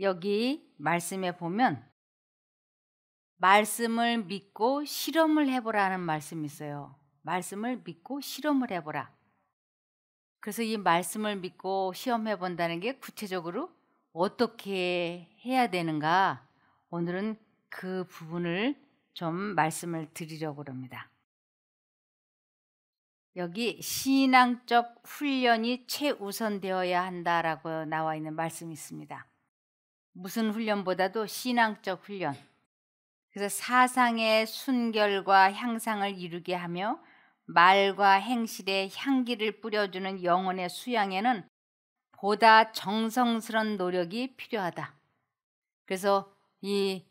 여기 말씀에 보면 말씀을 믿고 실험을 해보라는 말씀이 있어요. 말씀을 믿고 실험을 해보라. 그래서 이 말씀을 믿고 시험해 본다는 게 구체적으로 어떻게 해야 되는가 오늘은 그 부분을 좀 말씀을 드리려고 합니다. 여기 신앙적 훈련이 최우선되어야 한다라고 나와 있는 말씀이 있습니다. 무슨 훈련보다도 신앙적 훈련. 그래서 사상의 순결과 향상을 이루게 하며 말과 행실의 향기를 뿌려주는 영혼의 수양에는 보다 정성스런 노력이 필요하다. 그래서 이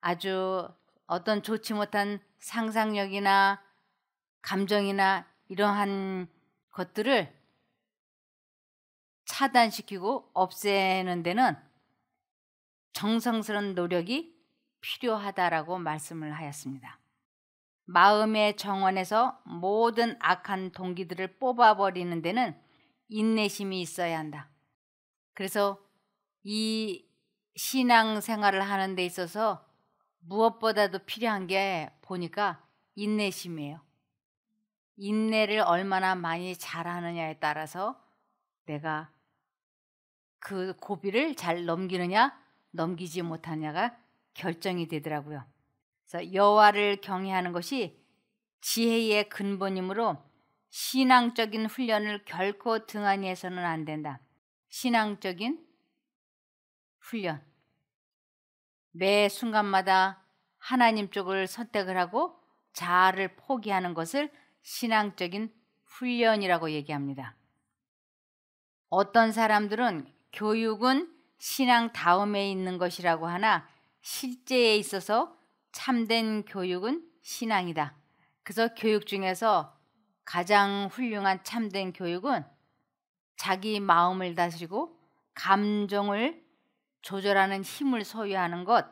아주 어떤 좋지 못한 상상력이나 감정이나 이러한 것들을 차단시키고 없애는 데는 정성스러운 노력이 필요하다라고 말씀을 하였습니다. 마음의 정원에서 모든 악한 동기들을 뽑아버리는 데는 인내심이 있어야 한다. 그래서 이 신앙 생활을 하는 데 있어서 무엇보다도 필요한 게 보니까 인내심이에요. 인내를 얼마나 많이 잘하느냐에 따라서 내가 그 고비를 잘 넘기느냐 넘기지 못하냐가 결정이 되더라고요. 그래서 여호와를 경외하는 것이 지혜의 근본이므로 신앙적인 훈련을 결코 등한히해서는 안 된다. 신앙적인 훈련. 매 순간마다 하나님 쪽을 선택을 하고 자아를 포기하는 것을 신앙적인 훈련이라고 얘기합니다. 어떤 사람들은 교육은 신앙 다음에 있는 것이라고 하나 실제에 있어서 참된 교육은 신앙이다. 그래서 교육 중에서 가장 훌륭한 참된 교육은 자기 마음을 다스리고 감정을 조절하는 힘을 소유하는 것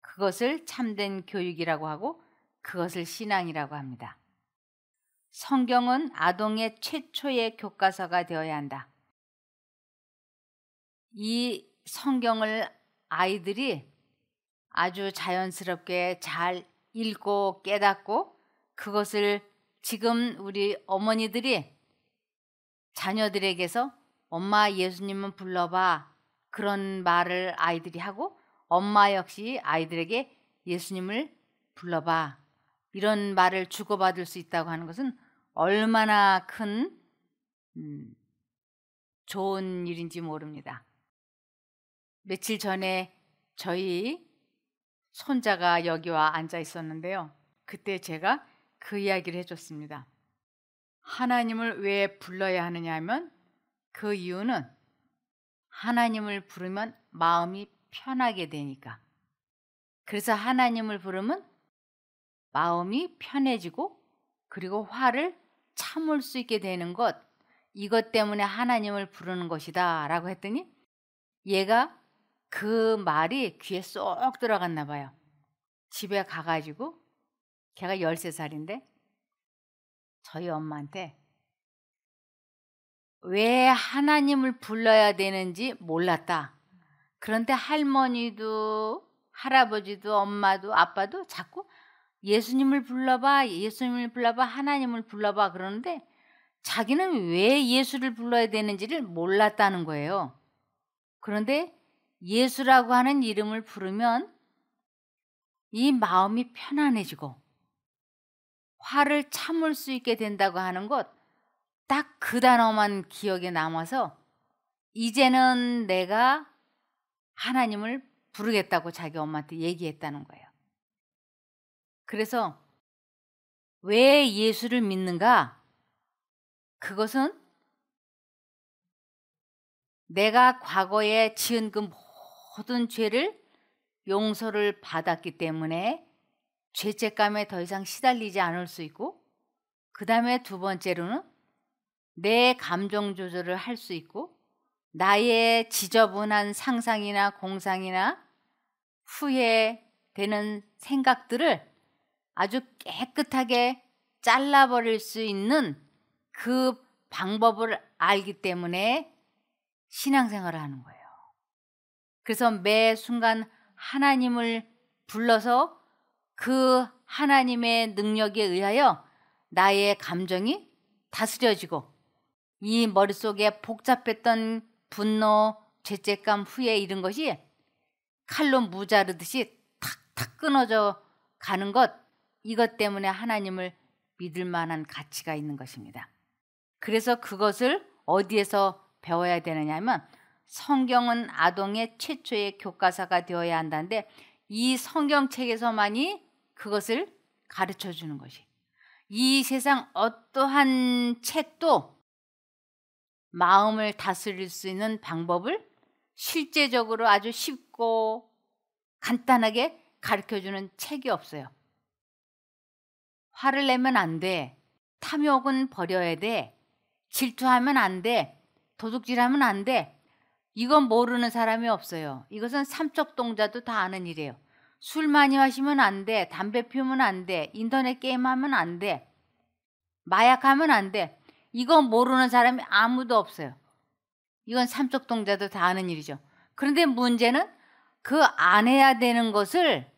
그것을 참된 교육이라고 하고 그것을 신앙이라고 합니다. 성경은 아동의 최초의 교과서가 되어야 한다. 이 성경을 아이들이 아주 자연스럽게 잘 읽고 깨닫고 그것을 지금 우리 어머니들이 자녀들에게서 엄마 예수님은 불러봐 그런 말을 아이들이 하고 엄마 역시 아이들에게 예수님을 불러봐 이런 말을 주고받을 수 있다고 하는 것은 얼마나 큰 음, 좋은 일인지 모릅니다. 며칠 전에 저희 손자가 여기와 앉아 있었는데요. 그때 제가 그 이야기를 해줬습니다. 하나님을 왜 불러야 하느냐 하면 그 이유는 하나님을 부르면 마음이 편하게 되니까. 그래서 하나님을 부르면 마음이 편해지고 그리고 화를 참을 수 있게 되는 것 이것 때문에 하나님을 부르는 것이다 라고 했더니 얘가 그 말이 귀에 쏙 들어갔나 봐요. 집에 가가지고 걔가 13살인데 저희 엄마한테 왜 하나님을 불러야 되는지 몰랐다. 그런데 할머니도 할아버지도 엄마도 아빠도 자꾸 예수님을 불러봐, 예수님을 불러봐, 하나님을 불러봐 그러는데 자기는 왜 예수를 불러야 되는지를 몰랐다는 거예요. 그런데 예수라고 하는 이름을 부르면 이 마음이 편안해지고 화를 참을 수 있게 된다고 하는 것, 딱 그 단어만 기억에 남아서 이제는 내가 하나님을 부르겠다고 자기 엄마한테 얘기했다는 거예요. 그래서 왜 예수를 믿는가? 그것은 내가 과거에 지은 그 모든 죄를 용서를 받았기 때문에 죄책감에 더 이상 시달리지 않을 수 있고 그 다음에 두 번째로는 내 감정 조절을 할 수 있고 나의 지저분한 상상이나 공상이나 후회되는 생각들을 아주 깨끗하게 잘라버릴 수 있는 그 방법을 알기 때문에 신앙생활을 하는 거예요. 그래서 매 순간 하나님을 불러서 그 하나님의 능력에 의하여 나의 감정이 다스려지고 이 머릿속에 복잡했던 분노, 죄책감, 후회 이런 것이 칼로 무자르듯이 탁탁 끊어져 가는 것 이것 때문에 하나님을 믿을 만한 가치가 있는 것입니다. 그래서 그것을 어디에서 배워야 되느냐면 성경은 아동의 최초의 교과서가 되어야 한다는데 이 성경책에서만이 그것을 가르쳐 주는 것이 이 세상 어떠한 책도 마음을 다스릴 수 있는 방법을 실제적으로 아주 쉽고 간단하게 가르쳐 주는 책이 없어요. 화를 내면 안 돼. 탐욕은 버려야 돼. 질투하면 안 돼. 도둑질하면 안 돼. 이건 모르는 사람이 없어요. 이것은 삼척동자도 다 아는 일이에요. 술 많이 마시면 안 돼. 담배 피우면 안 돼. 인터넷 게임하면 안 돼. 마약하면 안 돼. 이건 모르는 사람이 아무도 없어요. 이건 삼척동자도 다 아는 일이죠. 그런데 문제는 그 안 해야 되는 것을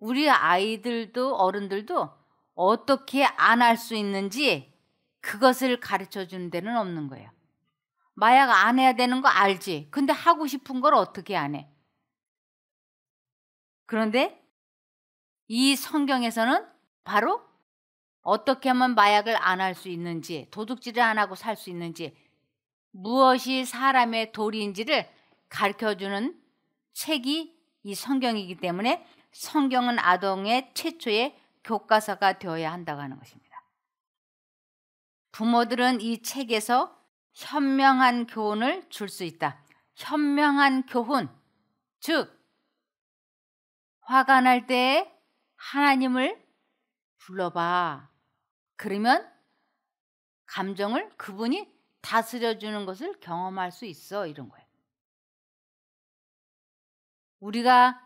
우리 아이들도 어른들도 어떻게 안 할 수 있는지 그것을 가르쳐 주는 데는 없는 거예요. 마약 안 해야 되는 거 알지? 근데 하고 싶은 걸 어떻게 안 해? 그런데 이 성경에서는 바로 어떻게 하면 마약을 안 할 수 있는지, 도둑질을 안 하고 살 수 있는지, 무엇이 사람의 도리인지를 가르쳐 주는 책이 이 성경이기 때문에 성경은 아동의 최초의 교과서가 되어야 한다고 하는 것입니다. 부모들은 이 책에서 현명한 교훈을 줄 수 있다. 현명한 교훈. 즉, 화가 날 때에 하나님을 불러봐. 그러면 감정을 그분이 다스려주는 것을 경험할 수 있어. 이런 거예요. 우리가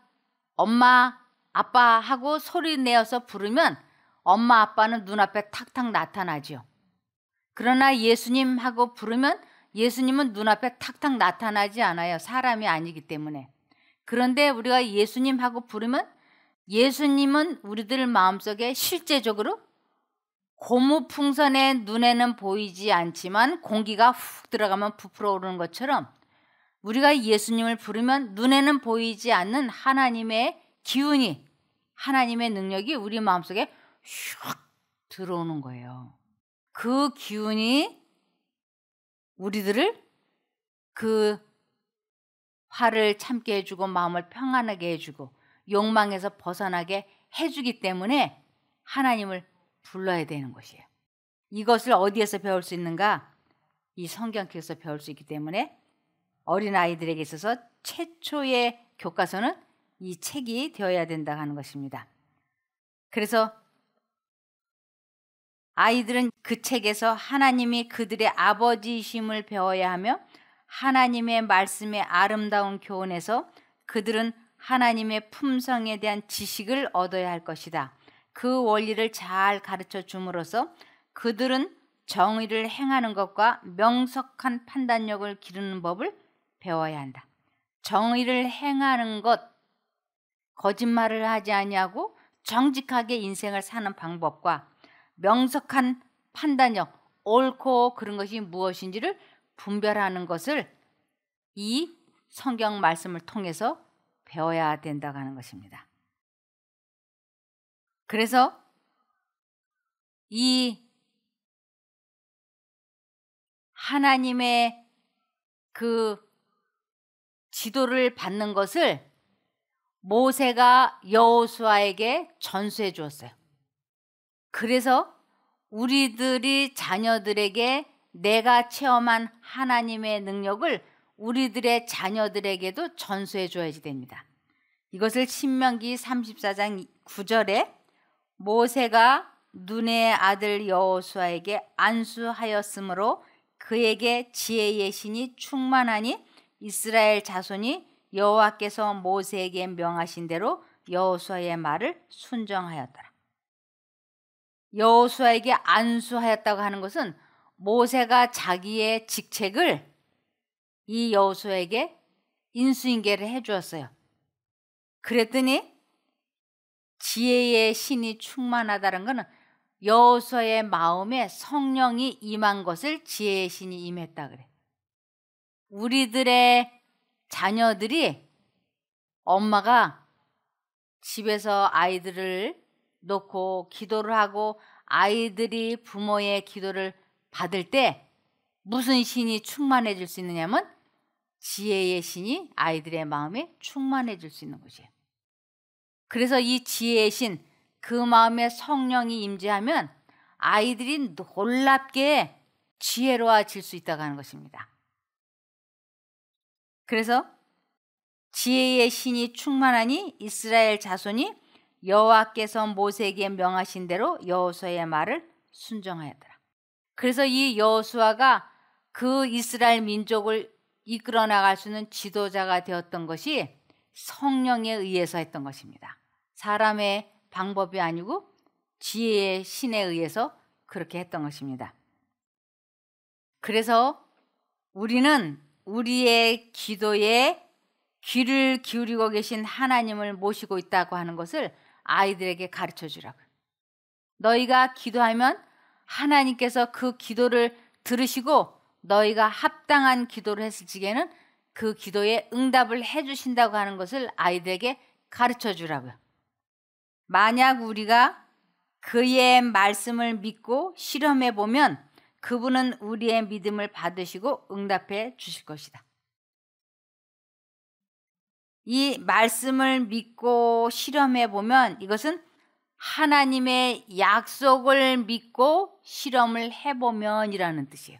엄마, 아빠 하고 소리 내어서 부르면 엄마, 아빠는 눈앞에 탁탁 나타나지요. 그러나 예수님하고 부르면 예수님은 눈앞에 탁탁 나타나지 않아요. 사람이 아니기 때문에. 그런데 우리가 예수님하고 부르면 예수님은 우리들 마음속에 실제적으로 고무풍선의 눈에는 보이지 않지만 공기가 훅 들어가면 부풀어 오르는 것처럼 우리가 예수님을 부르면 눈에는 보이지 않는 하나님의 기운이 하나님의 능력이 우리 마음속에 슉 들어오는 거예요. 그 기운이 우리들을 그 화를 참게 해주고 마음을 평안하게 해주고 욕망에서 벗어나게 해주기 때문에 하나님을 불러야 되는 것이에요. 이것을 어디에서 배울 수 있는가? 이 성경책에서 배울 수 있기 때문에 어린 아이들에게 있어서 최초의 교과서는 이 책이 되어야 된다 하는 것입니다. 그래서 아이들은 그 책에서 하나님이 그들의 아버지이심을 배워야 하며 하나님의 말씀의 아름다운 교훈에서 그들은 하나님의 품성에 대한 지식을 얻어야 할 것이다. 그 원리를 잘 가르쳐 줌으로써 그들은 정의를 행하는 것과 명석한 판단력을 기르는 법을 배워야 한다. 정의를 행하는 것, 거짓말을 하지 아니하고 정직하게 인생을 사는 방법과 명석한 판단력, 옳고 그런 것이 무엇인지를 분별하는 것을 이 성경 말씀을 통해서 배워야 된다고 하는 것입니다. 그래서 이 하나님의 그 지도를 받는 것을 모세가 여호수아에게 전수해 주었어요. 그래서 우리들이 자녀들에게 내가 체험한 하나님의 능력을 우리들의 자녀들에게도 전수해 줘야지 됩니다. 이것을 신명기 34장 9절에 모세가 눈의 아들 여호수아에게 안수하였으므로 그에게 지혜의 신이 충만하니 이스라엘 자손이 여호와께서 모세에게 명하신 대로 여호수아의 말을 순정하였더라. 여호수아에게 안수하였다고 하는 것은 모세가 자기의 직책을 이 여호수아에게 인수인계를 해 주었어요. 그랬더니 지혜의 신이 충만하다는 것은 여호수아의 마음에 성령이 임한 것을 지혜의 신이 임했다 그래. 우리들의 자녀들이 엄마가 집에서 아이들을 놓고 기도를 하고 아이들이 부모의 기도를 받을 때 무슨 신이 충만해질 수 있느냐면 지혜의 신이 아이들의 마음에 충만해질 수 있는 것이에요. 그래서 이 지혜의 신, 그 마음에 성령이 임재하면 아이들이 놀랍게 지혜로워질 수 있다고 하는 것입니다. 그래서 지혜의 신이 충만하니 이스라엘 자손이 여호와께서 모세에게 명하신 대로 여호수아의 말을 순종하였더라. 그래서 이 여호수아가 그 이스라엘 민족을 이끌어 나갈 수 있는 지도자가 되었던 것이 성령에 의해서 했던 것입니다. 사람의 방법이 아니고 지혜의 신에 의해서 그렇게 했던 것입니다. 그래서 우리는 우리의 기도에 귀를 기울이고 계신 하나님을 모시고 있다고 하는 것을 아이들에게 가르쳐 주라고. 너희가 기도하면 하나님께서 그 기도를 들으시고 너희가 합당한 기도를 했을 적에는 그 기도에 응답을 해 주신다고 하는 것을 아이들에게 가르쳐 주라고요. 만약 우리가 그의 말씀을 믿고 실험해 보면 그분은 우리의 믿음을 받으시고 응답해 주실 것이다. 이 말씀을 믿고 실험해 보면 이것은 하나님의 약속을 믿고 실험을 해보면이라는 뜻이에요.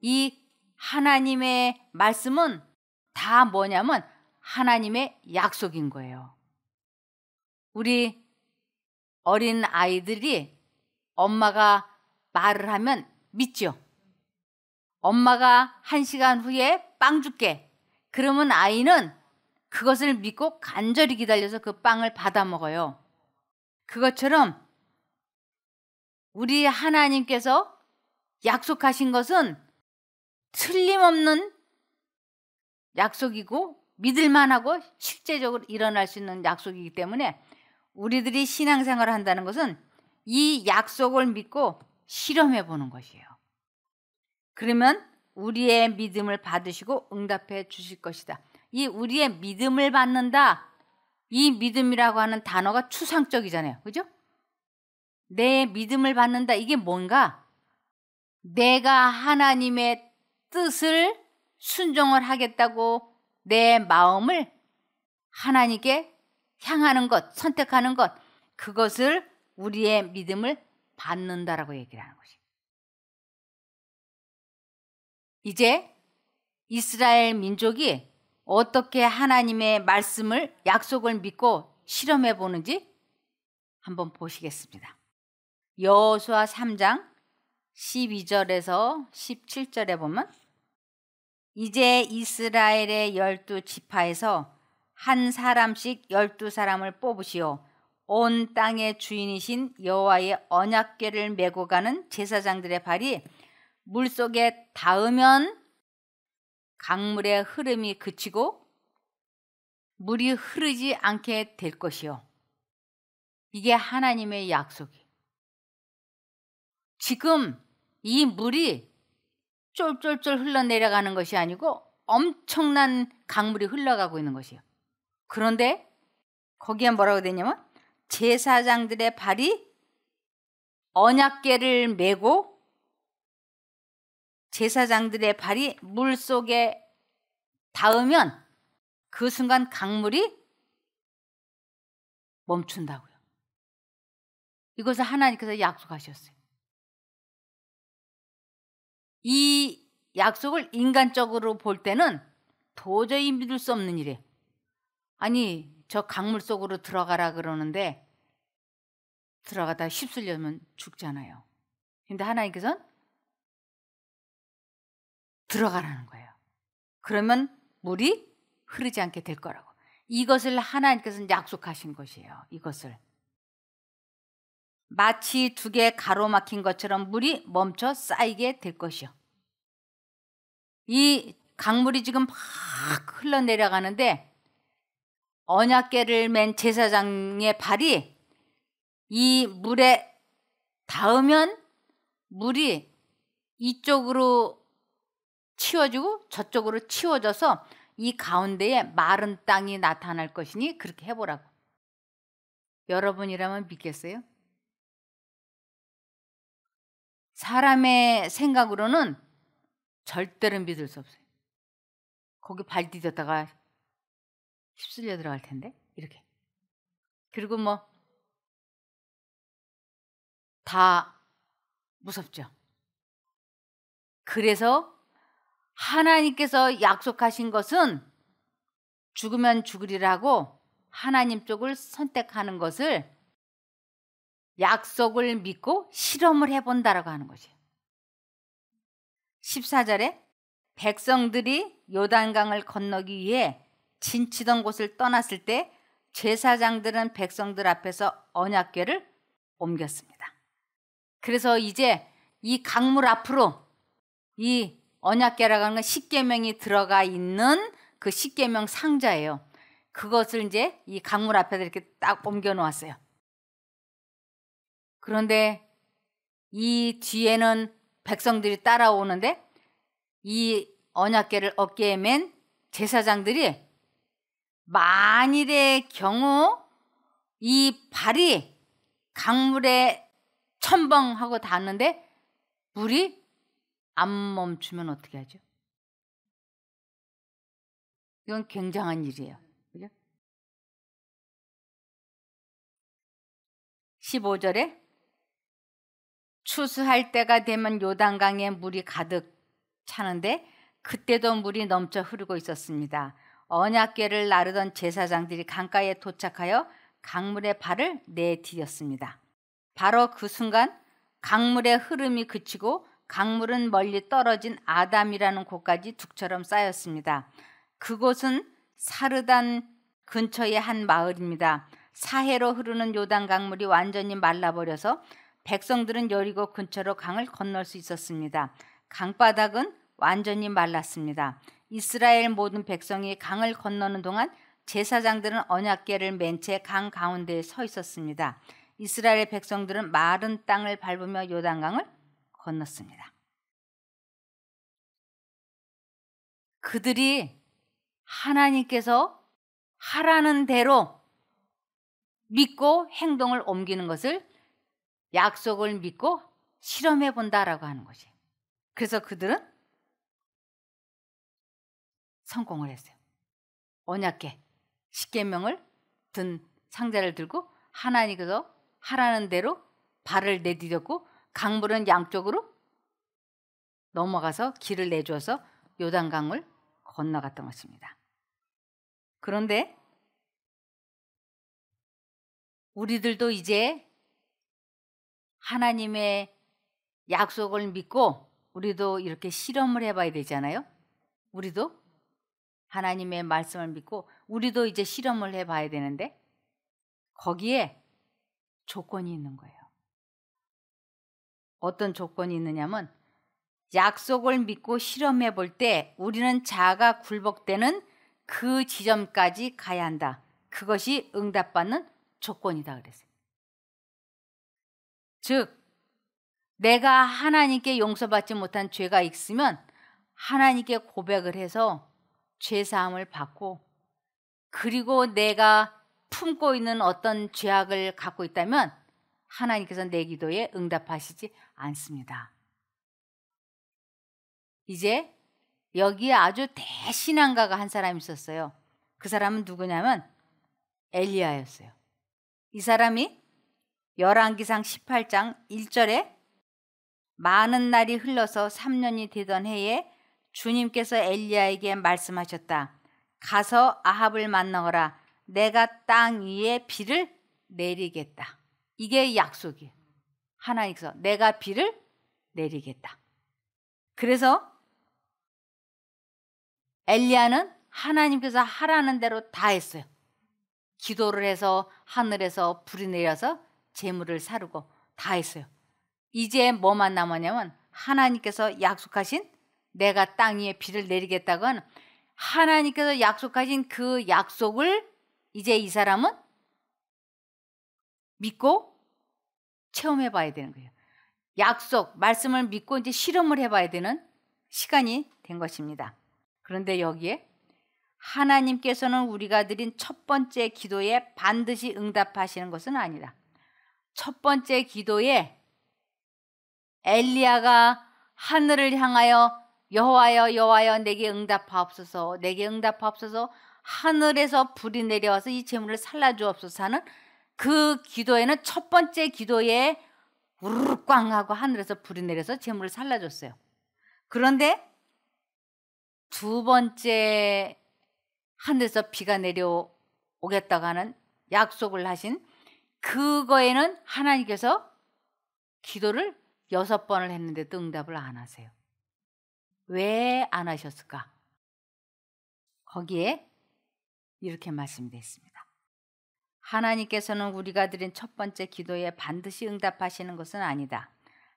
이 하나님의 말씀은 다 뭐냐면 하나님의 약속인 거예요. 우리 어린 아이들이 엄마가 말을 하면 믿죠. 엄마가 한 시간 후에 빵 줄게 그러면 아이는 그것을 믿고 간절히 기다려서 그 빵을 받아 먹어요. 그것처럼 우리 하나님께서 약속하신 것은 틀림없는 약속이고 믿을만하고 실제적으로 일어날 수 있는 약속이기 때문에 우리들이 신앙생활을 한다는 것은 이 약속을 믿고 실험해 보는 것이에요. 그러면 우리의 믿음을 받으시고 응답해 주실 것이다. 이 우리의 믿음을 받는다. 이 믿음이라고 하는 단어가 추상적이잖아요. 그죠? 내 믿음을 받는다. 이게 뭔가? 내가 하나님의 뜻을 순종을 하겠다고 내 마음을 하나님께 향하는 것, 선택하는 것, 그것을 우리의 믿음을 받는다라고 얘기를 하는 거예요. 이제 이스라엘 민족이 어떻게 하나님의 말씀을 약속을 믿고 실험해 보는지 한번 보시겠습니다. 여호수아 3장 12절에서 17절에 보면 이제 이스라엘의 열두 지파에서 한 사람씩 열두 사람을 뽑으시오 온 땅의 주인이신 여호와의 언약궤를 메고 가는 제사장들의 발이 물속에 닿으면 강물의 흐름이 그치고 물이 흐르지 않게 될 것이요. 이게 하나님의 약속이에요. 지금 이 물이 쫄쫄쫄 흘러내려가는 것이 아니고 엄청난 강물이 흘러가고 있는 것이에요. 그런데 거기에 뭐라고 되냐면 제사장들의 발이 언약계를 메고 제사장들의 발이 물 속에 닿으면 그 순간 강물이 멈춘다고요. 이것을 하나님께서 약속하셨어요. 이 약속을 인간적으로 볼 때는 도저히 믿을 수 없는 일이에요. 아니, 저 강물 속으로 들어가라 그러는데 들어가다 휩쓸려면 죽잖아요. 근데 하나님께서는 들어가라는 거예요. 그러면 물이 흐르지 않게 될 거라고. 이것을 하나님께서 약속하신 것이에요. 이것을. 마치 두 개 가로막힌 것처럼 물이 멈춰 쌓이게 될 것이요. 이 강물이 지금 팍 흘러내려가는데 언약계를 맨 제사장의 발이 이 물에 닿으면 물이 이쪽으로 치워지고 저쪽으로 치워져서 이 가운데에 마른 땅이 나타날 것이니 그렇게 해보라고. 여러분이라면 믿겠어요? 사람의 생각으로는 절대로 믿을 수 없어요. 거기 발 디뎠다가 휩쓸려 들어갈 텐데 이렇게. 그리고 뭐 다 무섭죠. 그래서 하나님께서 약속하신 것은 죽으면 죽으리라고 하나님 쪽을 선택하는 것을 약속을 믿고 실험을 해본다라고 하는 거죠. 14절에 백성들이 요단강을 건너기 위해 진치던 곳을 떠났을 때 제사장들은 백성들 앞에서 언약궤를 옮겼습니다. 그래서 이제 이 강물 앞으로 이 언약계라고 하는 건 십계명이 들어가 있는 그 십계명 상자예요. 그것을 이제 이 강물 앞에다 이렇게 딱 옮겨 놓았어요. 그런데 이 뒤에는 백성들이 따라오는데 이 언약계를 어깨에 맨 제사장들이 만일의 경우 이 발이 강물에 첨벙하고 닿는데 물이 안 멈추면 어떻게 하죠? 이건 굉장한 일이에요. 그죠? 15절에 추수할 때가 되면 요단강에 물이 가득 차는데 그때도 물이 넘쳐 흐르고 있었습니다. 언약궤를 나르던 제사장들이 강가에 도착하여 강물에 발을 내디뎠습니다. 바로 그 순간 강물의 흐름이 그치고 강물은 멀리 떨어진 아담이라는 곳까지 둑처럼 쌓였습니다. 그곳은 사르단 근처의 한 마을입니다. 사해로 흐르는 요단 강물이 완전히 말라버려서 백성들은 여리고 근처로 강을 건널 수 있었습니다. 강바닥은 완전히 말랐습니다. 이스라엘 모든 백성이 강을 건너는 동안 제사장들은 언약계를맨 채 강 가운데에 서 있었습니다. 이스라엘 백성들은 마른 땅을 밟으며 요단강을 건넜습니다. 그들이 하나님께서 하라는 대로 믿고 행동을 옮기는 것을 약속을 믿고 실험해 본다라고 하는 거지. 그래서 그들은 성공을 했어요. 언약계 십계명을 든 상자를 들고 하나님께서 하라는 대로 발을 내디뎠고 강물은 양쪽으로 넘어가서 길을 내줘서 요단 강을 건너갔던 것입니다. 그런데 우리들도 이제 하나님의 약속을 믿고 우리도 이렇게 실험을 해봐야 되잖아요. 우리도 하나님의 말씀을 믿고 우리도 이제 실험을 해봐야 되는데 거기에 조건이 있는 거예요. 어떤 조건이 있느냐면 약속을 믿고 실험해 볼 때 우리는 자아가 굴복되는 그 지점까지 가야 한다. 그것이 응답받는 조건이다 그랬어요. 즉 내가 하나님께 용서받지 못한 죄가 있으면 하나님께 고백을 해서 죄 사함을 받고 그리고 내가 품고 있는 어떤 죄악을 갖고 있다면 하나님께서 내 기도에 응답하시지 않습니다. 이제 여기에 아주 대신앙가가 한 사람이 있었어요. 그 사람은 누구냐면 엘리야였어요. 이 사람이 열왕기상 18장 1절에 많은 날이 흘러서 3년이 되던 해에 주님께서 엘리야에게 말씀하셨다. 가서 아합을 만나거라. 내가 땅 위에 비를 내리겠다. 이게 약속이에요. 하나님께서 내가 비를 내리겠다. 그래서 엘리야는 하나님께서 하라는 대로 다 했어요. 기도를 해서 하늘에서 불이 내려서 재물을 사르고 다 했어요. 이제 뭐만 남았냐면 하나님께서 약속하신 내가 땅 위에 비를 내리겠다고 하나님께서 약속하신 그 약속을 이제 이 사람은 믿고 체험해 봐야 되는 거예요. 약속, 말씀을 믿고 이제 실험을 해 봐야 되는 시간이 된 것입니다. 그런데 여기에 하나님께서는 우리가 드린 첫 번째 기도에 반드시 응답하시는 것은 아니다. 첫 번째 기도에 엘리야가 하늘을 향하여 여호와여 여호와여 내게 응답하옵소서 내게 응답하옵소서 하늘에서 불이 내려와서 이 재물을 살라 주옵소서 하는 그 기도에는 첫 번째 기도에 우르르 꽝 하고 하늘에서 불이 내려서 재물을 살라줬어요. 그런데 두 번째 하늘에서 비가 내려오겠다고 하는 약속을 하신 그거에는 하나님께서 기도를 여섯 번을 했는데도 응답을 안 하세요. 왜 안 하셨을까? 거기에 이렇게 말씀됐습니다. 하나님께서는 우리가 드린 첫 번째 기도에 반드시 응답하시는 것은 아니다.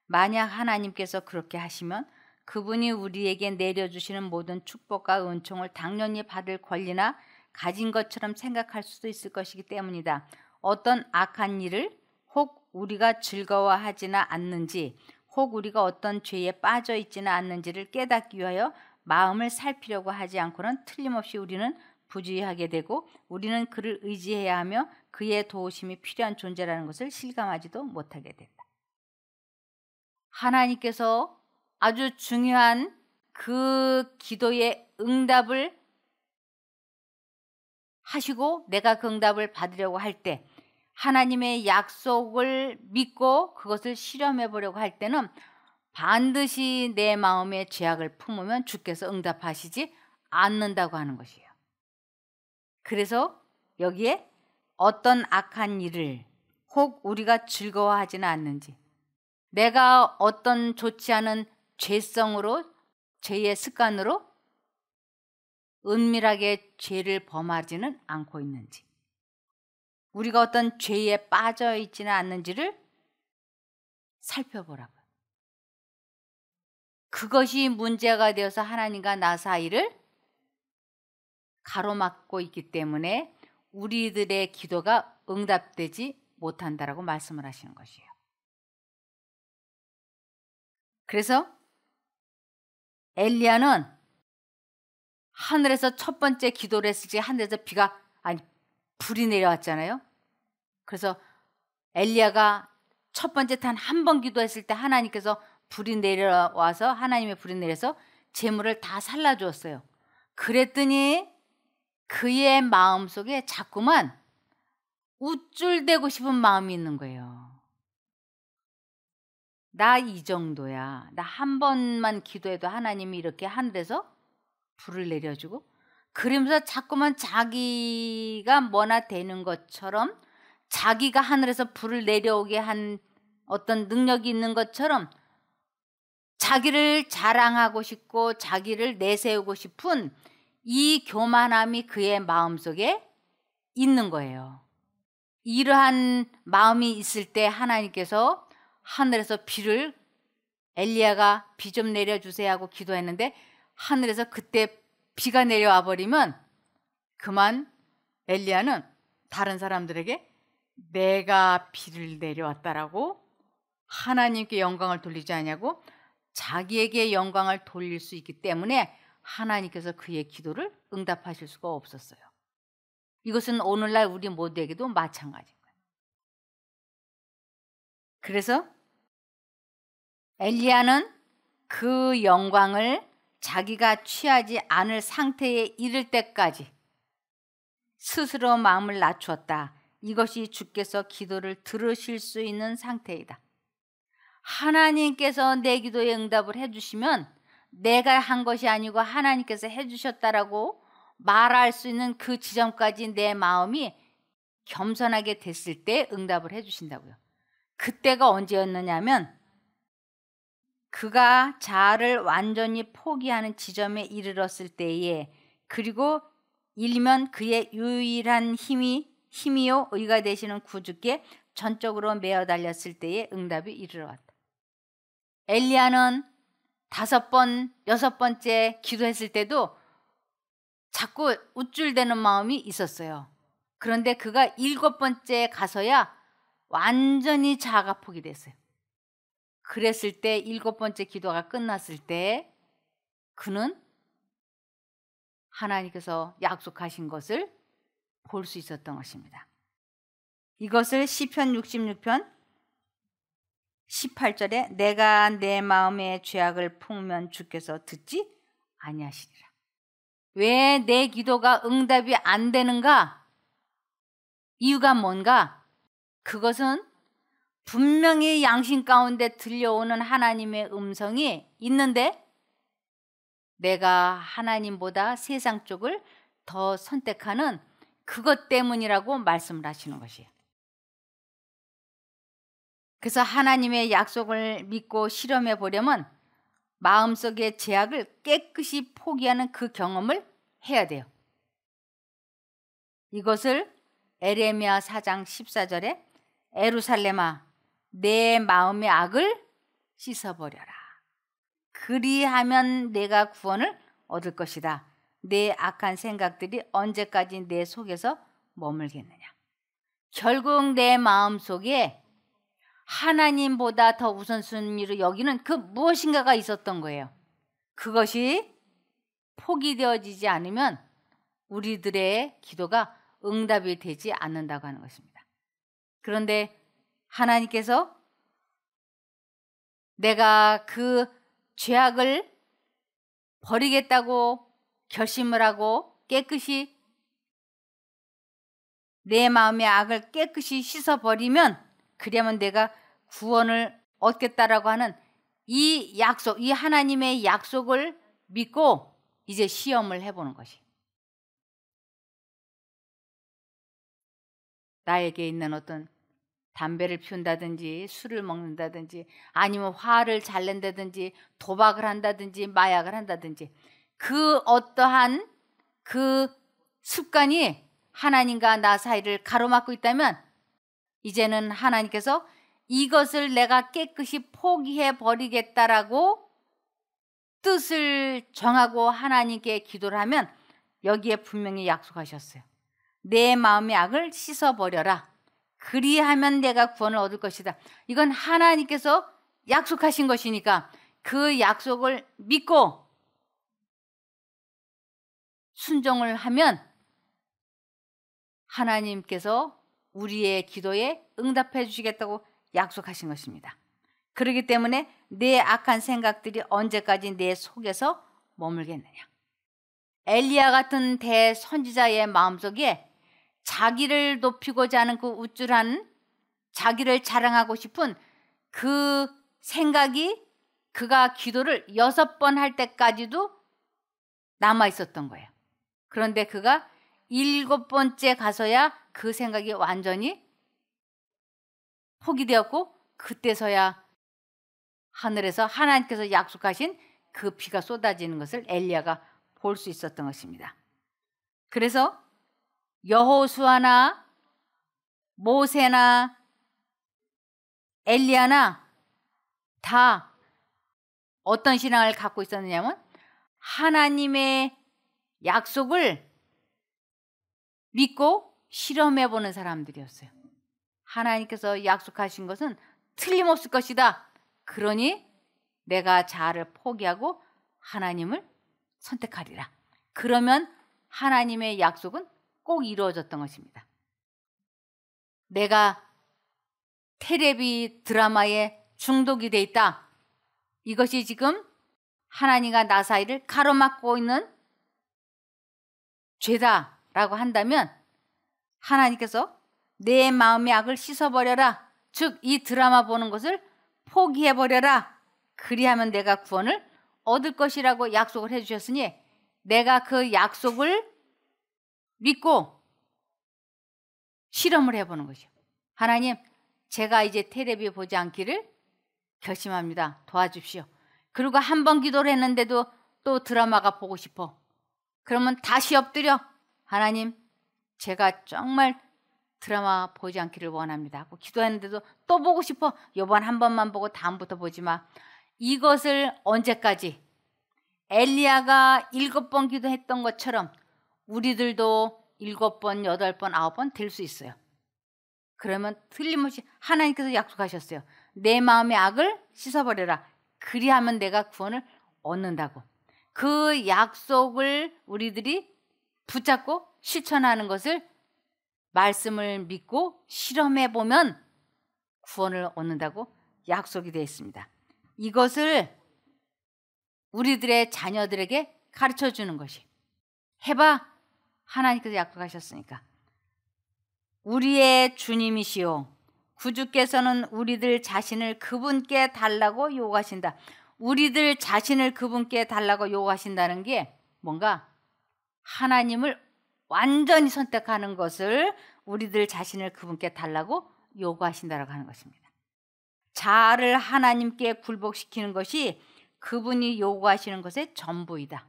만약 하나님께서 그렇게 하시면 그분이 우리에게 내려주시는 모든 축복과 은총을 당연히 받을 권리나 가진 것처럼 생각할 수도 있을 것이기 때문이다. 어떤 악한 일을 혹 우리가 즐거워하지나 않는지 혹 우리가 어떤 죄에 빠져 있지는 않는지를 깨닫기 위하여 마음을 살피려고 하지 않고는 틀림없이 우리는 부주의하게 되고 우리는 그를 의지해야 하며 그의 도우심이 필요한 존재라는 것을 실감하지도 못하게 된다. 하나님께서 아주 중요한 그 기도의 응답을 하시고 내가 그 응답을 받으려고 할 때 하나님의 약속을 믿고 그것을 실험해 보려고 할 때는 반드시 내 마음에 죄악을 품으면 주께서 응답하시지 않는다고 하는 것이에요. 그래서 여기에 어떤 악한 일을 혹 우리가 즐거워하지는 않는지, 내가 어떤 좋지 않은 죄성으로, 죄의 습관으로 은밀하게 죄를 범하지는 않고 있는지, 우리가 어떤 죄에 빠져 있지는 않는지를 살펴보라고요. 그것이 문제가 되어서 하나님과 나 사이를 가로막고 있기 때문에 우리들의 기도가 응답되지 못한다라고 말씀을 하시는 것이에요. 그래서 엘리야는 하늘에서 첫 번째 기도를 했을 때 하늘에서 비가 아니 불이 내려왔잖아요. 그래서 엘리야가 첫 번째 단 한 번 기도했을 때 하나님께서 불이 내려와서 하나님의 불이 내려서 재물을 다 살라 주었어요. 그랬더니 그의 마음 속에 자꾸만 우쭐대고 싶은 마음이 있는 거예요. 나 이 정도야. 나 한 번만 기도해도 하나님이 이렇게 하늘에서 불을 내려주고 그러면서 자꾸만 자기가 뭐나 되는 것처럼 자기가 하늘에서 불을 내려오게 한 어떤 능력이 있는 것처럼 자기를 자랑하고 싶고 자기를 내세우고 싶은 이 교만함이 그의 마음속에 있는 거예요. 이러한 마음이 있을 때 하나님께서 하늘에서 비를 엘리야가 비 좀 내려주세요 하고 기도했는데 하늘에서 그때 비가 내려와 버리면 그만 엘리야는 다른 사람들에게 내가 비를 내려왔다라고 하나님께 영광을 돌리지 않냐고 자기에게 영광을 돌릴 수 있기 때문에 하나님께서 그의 기도를 응답하실 수가 없었어요. 이것은 오늘날 우리 모두에게도 마찬가지인 거예 그래서 엘리야는 그 영광을 자기가 취하지 않을 상태에 이를 때까지 스스로 마음을 낮추었다. 이것이 주께서 기도를 들으실 수 있는 상태이다. 하나님께서 내 기도에 응답을 해주시면 내가 한 것이 아니고 하나님께서 해주셨다라고 말할 수 있는 그 지점까지 내 마음이 겸손하게 됐을 때 응답을 해주신다고요. 그때가 언제였느냐면 그가 자아를 완전히 포기하는 지점에 이르렀을 때에 그리고 일면 그의 유일한 힘이 힘이요 의가 되시는 구주께 전적으로 매어 달렸을 때에 응답이 이르러 왔다. 엘리야는 다섯 번, 여섯 번째 기도했을 때도 자꾸 우쭐대는 마음이 있었어요. 그런데 그가 일곱 번째 가서야 완전히 자아가 포기됐어요. 그랬을 때 일곱 번째 기도가 끝났을 때 그는 하나님께서 약속하신 것을 볼 수 있었던 것입니다. 이것을 시편 66편 18절에 내가 내 마음의 죄악을 품으면 주께서 듣지 아니하시니라. 왜 내 기도가 응답이 안 되는가? 이유가 뭔가? 그것은 분명히 양심 가운데 들려오는 하나님의 음성이 있는데 내가 하나님보다 세상 쪽을 더 선택하는 그것 때문이라고 말씀을 하시는 것이에요. 그래서 하나님의 약속을 믿고 실험해 보려면 마음속의 제약을 깨끗이 포기하는 그 경험을 해야 돼요. 이것을 에레미야 4장 14절에 에루살렘아 내 마음의 악을 씻어버려라. 그리하면 내가 구원을 얻을 것이다. 내 악한 생각들이 언제까지 내 속에서 머물겠느냐. 결국 내 마음 속에 하나님보다 더 우선순위로 여기는 그 무엇인가가 있었던 거예요. 그것이 포기되어지지 않으면 우리들의 기도가 응답이 되지 않는다고 하는 것입니다. 그런데 하나님께서 내가 그 죄악을 버리겠다고 결심을 하고 깨끗이 내 마음의 악을 깨끗이 씻어버리면 그러면 내가 구원을 얻겠다라고 하는 이 약속, 이 하나님의 약속을 믿고 이제 시험을 해보는 것이. 나에게 있는 어떤 담배를 피운다든지 술을 먹는다든지 아니면 화를 잘 낸다든지 도박을 한다든지 마약을 한다든지 그 어떠한 그 습관이 하나님과 나 사이를 가로막고 있다면 이제는 하나님께서 이것을 내가 깨끗이 포기해 버리겠다라고 뜻을 정하고 하나님께 기도를 하면 여기에 분명히 약속하셨어요. 내 마음의 악을 씻어버려라. 그리하면 내가 구원을 얻을 것이다. 이건 하나님께서 약속하신 것이니까 그 약속을 믿고 순종을 하면 하나님께서 우리의 기도에 응답해 주시겠다고 약속하신 것입니다. 그러기 때문에 내 악한 생각들이 언제까지 내 속에서 머물겠느냐. 엘리야 같은 대선지자의 마음속에 자기를 높이고자 하는 그 우쭐한 자기를 자랑하고 싶은 그 생각이 그가 기도를 여섯 번 할 때까지도 남아 있었던 거예요. 그런데 그가 일곱 번째 가서야 그 생각이 완전히 포기되었고 그때서야 하늘에서 하나님께서 약속하신 그 피가 쏟아지는 것을 엘리야가 볼 수 있었던 것입니다. 그래서 여호수아나 모세나 엘리야나 다 어떤 신앙을 갖고 있었느냐면 하나님의 약속을 믿고 실험해 보는 사람들이었어요. 하나님께서 약속하신 것은 틀림없을 것이다. 그러니 내가 자아를 포기하고 하나님을 선택하리라. 그러면 하나님의 약속은 꼭 이루어졌던 것입니다. 내가 테레비 드라마에 중독이 돼 있다. 이것이 지금 하나님과 나 사이를 가로막고 있는 죄다라고 한다면 하나님께서 내 마음의 악을 씻어버려라. 즉, 이 드라마 보는 것을 포기해버려라. 그리하면 내가 구원을 얻을 것이라고 약속을 해주셨으니 내가 그 약속을 믿고 실험을 해보는 것 거죠. 하나님, 제가 이제 테레비 보지 않기를 결심합니다. 도와주십시오. 그리고 한 번 기도를 했는데도 또 드라마가 보고 싶어. 그러면 다시 엎드려. 하나님, 제가 정말 드라마 보지 않기를 원합니다 하고 기도하는데도 또 보고 싶어 요번 한 번만 보고 다음부터 보지 마 이것을 언제까지 엘리야가 일곱 번 기도했던 것처럼 우리들도 일곱 번 여덟 번 아홉 번 될 수 있어요 그러면 틀림없이 하나님께서 약속하셨어요 내 마음의 악을 씻어버려라 그리하면 내가 구원을 얻는다고 그 약속을 우리들이 붙잡고 실천하는 것을 말씀을 믿고 실험해 보면 구원을 얻는다고 약속이 되어 있습니다. 이것을 우리들의 자녀들에게 가르쳐 주는 것이 해봐 하나님께서 약속하셨으니까 우리의 주님이시요 구주께서는 우리들 자신을 그분께 달라고 요구하신다. 우리들 자신을 그분께 달라고 요구하신다는 게 뭔가 하나님을 완전히 선택하는 것을 우리들 자신을 그분께 달라고 요구하신다라고 하는 것입니다. 자아를 하나님께 굴복시키는 것이 그분이 요구하시는 것의 전부이다.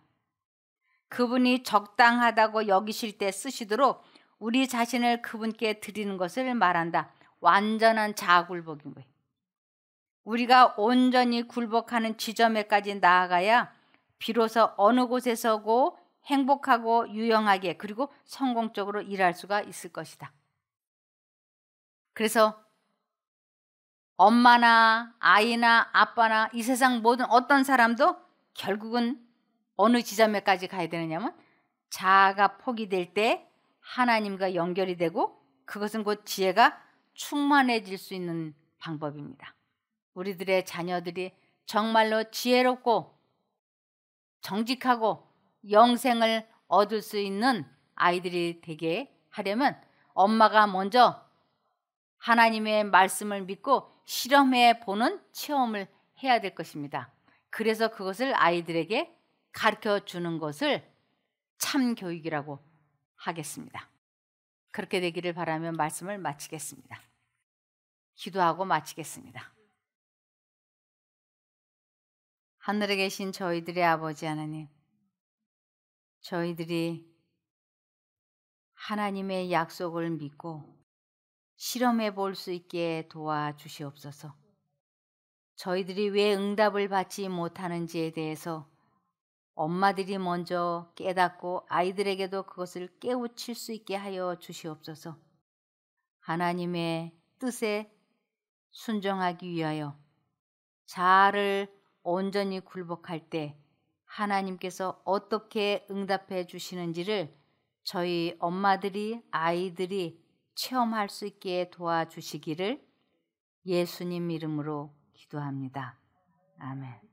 그분이 적당하다고 여기실 때 쓰시도록 우리 자신을 그분께 드리는 것을 말한다. 완전한 자아 굴복인 거예요. 우리가 온전히 굴복하는 지점에까지 나아가야 비로소 어느 곳에 서고 행복하고 유용하게 그리고 성공적으로 일할 수가 있을 것이다. 그래서 엄마나 아이나 아빠나 이 세상 모든 어떤 사람도 결국은 어느 지점에까지 가야 되느냐면 자아가 포기될 때 하나님과 연결이 되고 그것은 곧 지혜가 충만해질 수 있는 방법입니다. 우리들의 자녀들이 정말로 지혜롭고 정직하고 영생을 얻을 수 있는 아이들이 되게 하려면 엄마가 먼저 하나님의 말씀을 믿고 실험해 보는 체험을 해야 될 것입니다. 그래서 그것을 아이들에게 가르쳐 주는 것을 참 교육이라고 하겠습니다. 그렇게 되기를 바라며 말씀을 마치겠습니다. 기도하고 마치겠습니다. 하늘에 계신 저희들의 아버지 하나님, 저희들이 하나님의 약속을 믿고 실험해 볼 수 있게 도와주시옵소서. 저희들이 왜 응답을 받지 못하는지에 대해서 엄마들이 먼저 깨닫고 아이들에게도 그것을 깨우칠 수 있게 하여 주시옵소서. 하나님의 뜻에 순종하기 위하여 자아를 온전히 굴복할 때 하나님께서 어떻게 응답해 주시는지를 저희 엄마들이 아이들이 체험할 수 있게 도와주시기를 예수님 이름으로 기도합니다. 아멘.